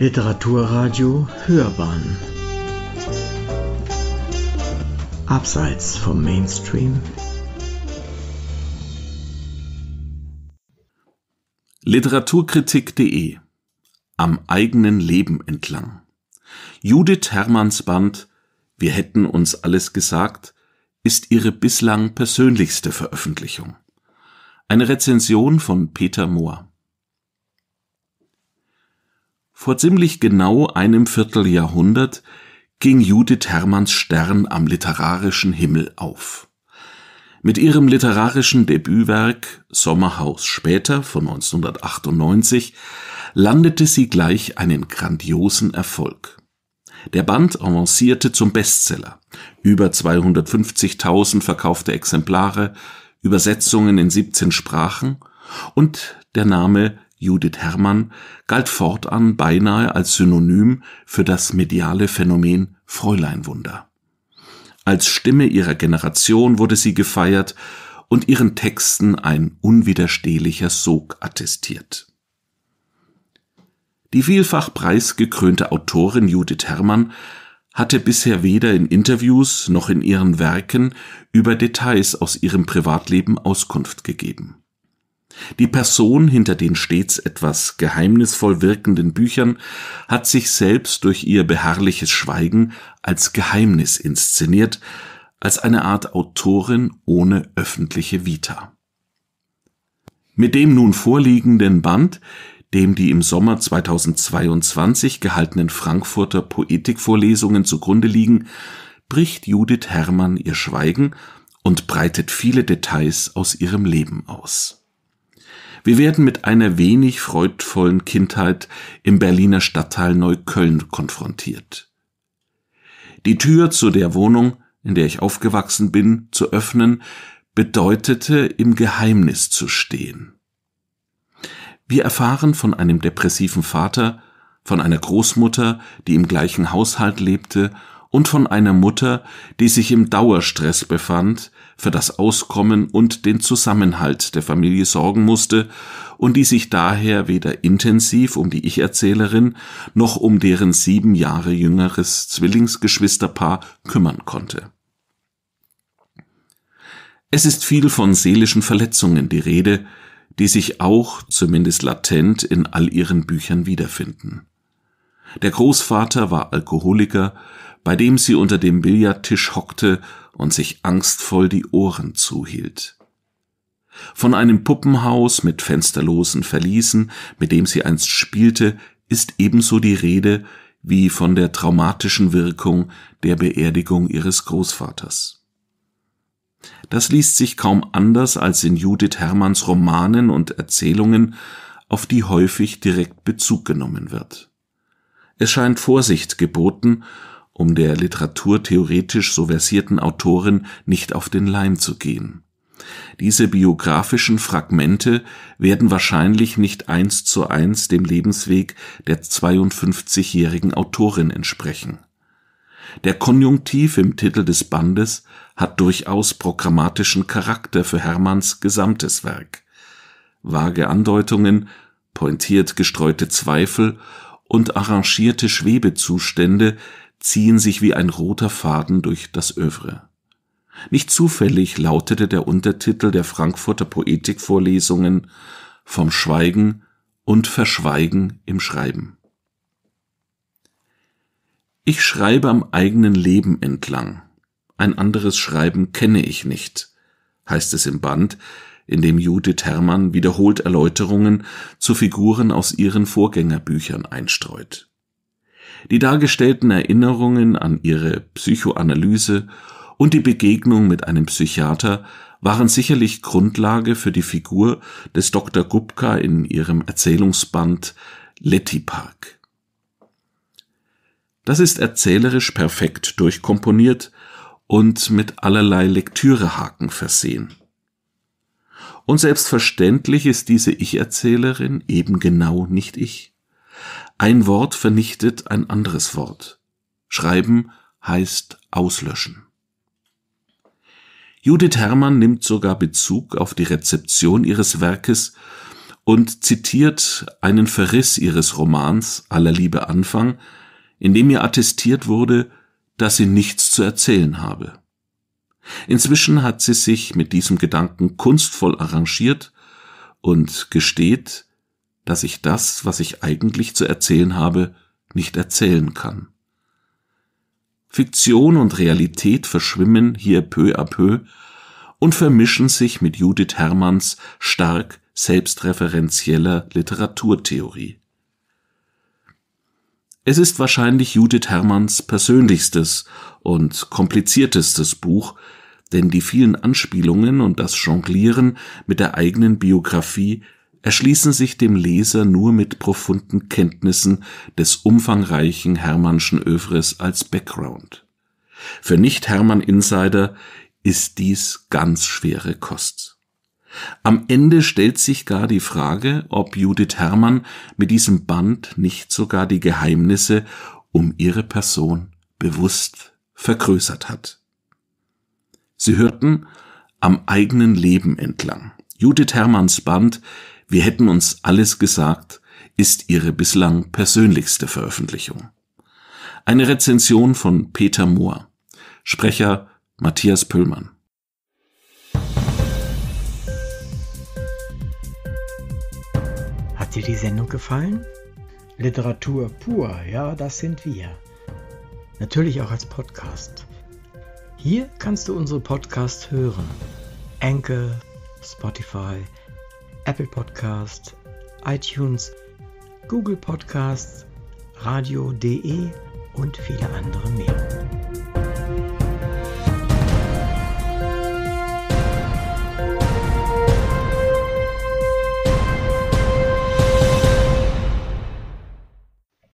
Literaturradio Hörbahn Abseits vom Mainstream Literaturkritik.de Am eigenen Leben entlang Judith Hermanns Band Wir hätten uns alles gesagt ist ihre bislang persönlichste Veröffentlichung. Eine Rezension von Peter Mohr. Vor ziemlich genau einem Vierteljahrhundert ging Judith Hermanns Stern am literarischen Himmel auf. Mit ihrem literarischen Debütwerk Sommerhaus später von 1998 landete sie gleich einen grandiosen Erfolg. Der Band avancierte zum Bestseller. Über 250.000 verkaufte Exemplare, Übersetzungen in 17 Sprachen und der Name Judith Herrmann, galt fortan beinahe als Synonym für das mediale Phänomen Fräuleinwunder. Als Stimme ihrer Generation wurde sie gefeiert und ihren Texten ein unwiderstehlicher Sog attestiert. Die vielfach preisgekrönte Autorin Judith Herrmann hatte bisher weder in Interviews noch in ihren Werken über Details aus ihrem Privatleben Auskunft gegeben. Die Person hinter den stets etwas geheimnisvoll wirkenden Büchern hat sich selbst durch ihr beharrliches Schweigen als Geheimnis inszeniert, als eine Art Autorin ohne öffentliche Vita. Mit dem nun vorliegenden Band, dem die im Sommer 2022 gehaltenen Frankfurter Poetikvorlesungen zugrunde liegen, bricht Judith Herrmann ihr Schweigen und breitet viele Details aus ihrem Leben aus wir werden mit einer wenig freudvollen Kindheit im Berliner Stadtteil Neukölln konfrontiert. Die Tür zu der Wohnung, in der ich aufgewachsen bin, zu öffnen, bedeutete im Geheimnis zu stehen. Wir erfahren von einem depressiven Vater, von einer Großmutter, die im gleichen Haushalt lebte, und von einer Mutter, die sich im Dauerstress befand, für das Auskommen und den Zusammenhalt der Familie sorgen musste und die sich daher weder intensiv um die Ich-Erzählerin noch um deren sieben Jahre jüngeres Zwillingsgeschwisterpaar kümmern konnte. Es ist viel von seelischen Verletzungen die Rede, die sich auch, zumindest latent, in all ihren Büchern wiederfinden. Der Großvater war Alkoholiker, bei dem sie unter dem Billardtisch hockte und sich angstvoll die Ohren zuhielt. Von einem Puppenhaus mit fensterlosen Verließen, mit dem sie einst spielte, ist ebenso die Rede wie von der traumatischen Wirkung der Beerdigung ihres Großvaters. Das liest sich kaum anders als in Judith Hermanns Romanen und Erzählungen, auf die häufig direkt Bezug genommen wird. Es scheint Vorsicht geboten, um der literaturtheoretisch so versierten Autorin nicht auf den Leim zu gehen. Diese biografischen Fragmente werden wahrscheinlich nicht eins zu eins dem Lebensweg der 52-jährigen Autorin entsprechen. Der Konjunktiv im Titel des Bandes hat durchaus programmatischen Charakter für Hermanns gesamtes Werk. Vage Andeutungen, pointiert gestreute Zweifel und arrangierte Schwebezustände ziehen sich wie ein roter Faden durch das Övre. Nicht zufällig lautete der Untertitel der Frankfurter Poetikvorlesungen Vom Schweigen und Verschweigen im Schreiben. Ich schreibe am eigenen Leben entlang. Ein anderes Schreiben kenne ich nicht, heißt es im Band, in dem Judith Herrmann wiederholt Erläuterungen zu Figuren aus ihren Vorgängerbüchern einstreut. Die dargestellten Erinnerungen an ihre Psychoanalyse und die Begegnung mit einem Psychiater waren sicherlich Grundlage für die Figur des Dr. Gubka in ihrem Erzählungsband Letty Park. Das ist erzählerisch perfekt durchkomponiert und mit allerlei Lektürehaken versehen. Und selbstverständlich ist diese Ich-Erzählerin eben genau nicht ich. Ein Wort vernichtet ein anderes Wort. Schreiben heißt auslöschen. Judith Herrmann nimmt sogar Bezug auf die Rezeption ihres Werkes und zitiert einen Verriss ihres Romans Aller Liebe Anfang, in dem ihr attestiert wurde, dass sie nichts zu erzählen habe. Inzwischen hat sie sich mit diesem Gedanken kunstvoll arrangiert und gesteht, dass ich das, was ich eigentlich zu erzählen habe, nicht erzählen kann. Fiktion und Realität verschwimmen hier peu à peu und vermischen sich mit Judith Herrmanns stark selbstreferenzieller Literaturtheorie es ist wahrscheinlich Judith Herrmanns persönlichstes und kompliziertestes Buch, denn die vielen Anspielungen und das Jonglieren mit der eigenen Biografie erschließen sich dem Leser nur mit profunden Kenntnissen des umfangreichen Herrmannschen Övres als Background. Für Nicht-Hermann-Insider ist dies ganz schwere Kost am Ende stellt sich gar die Frage, ob Judith Herrmann mit diesem Band nicht sogar die Geheimnisse um ihre Person bewusst vergrößert hat. Sie hörten am eigenen Leben entlang. Judith Herrmanns Band Wir hätten uns alles gesagt ist ihre bislang persönlichste Veröffentlichung. Eine Rezension von Peter Mohr, Sprecher Matthias Püllmann. Hat dir die Sendung gefallen? Literatur pur, ja, das sind wir. Natürlich auch als Podcast. Hier kannst du unsere Podcasts hören. Enkel, Spotify, Apple Podcast, iTunes, Google Podcasts, radio.de und viele andere mehr.